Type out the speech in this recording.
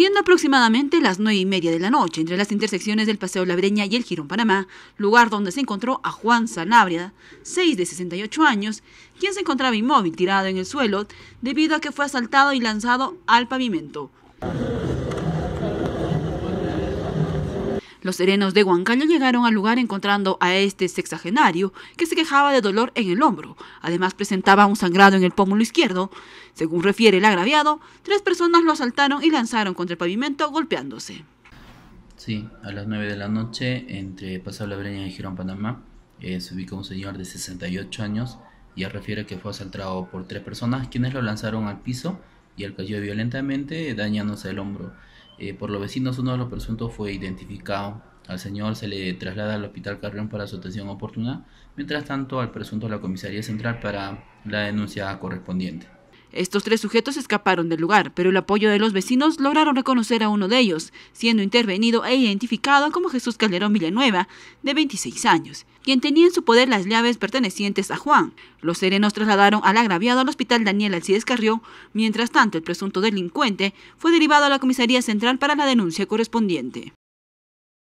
Siendo aproximadamente las nueve y media de la noche, entre las intersecciones del Paseo Labreña y el Girón Panamá, lugar donde se encontró a Juan Sanabria, 6 de 68 años, quien se encontraba inmóvil tirado en el suelo debido a que fue asaltado y lanzado al pavimento. Los serenos de Huancayo llegaron al lugar encontrando a este sexagenario que se quejaba de dolor en el hombro. Además presentaba un sangrado en el pómulo izquierdo. Según refiere el agraviado, tres personas lo asaltaron y lanzaron contra el pavimento golpeándose. Sí, a las nueve de la noche, entre Paso La Breña y Girón, Panamá, eh, se ubicó un señor de 68 años y refiere que fue asaltado por tres personas quienes lo lanzaron al piso y él cayó violentamente dañándose el hombro. Eh, por los vecinos, uno de los presuntos fue identificado. Al señor se le traslada al hospital Carrión para su atención oportuna, mientras tanto al presunto a la comisaría central para la denuncia correspondiente. Estos tres sujetos escaparon del lugar, pero el apoyo de los vecinos lograron reconocer a uno de ellos, siendo intervenido e identificado como Jesús Calderón Villanueva, de 26 años, quien tenía en su poder las llaves pertenecientes a Juan. Los serenos trasladaron al agraviado al hospital Daniel Alcides Carrió, mientras tanto el presunto delincuente fue derivado a la comisaría central para la denuncia correspondiente.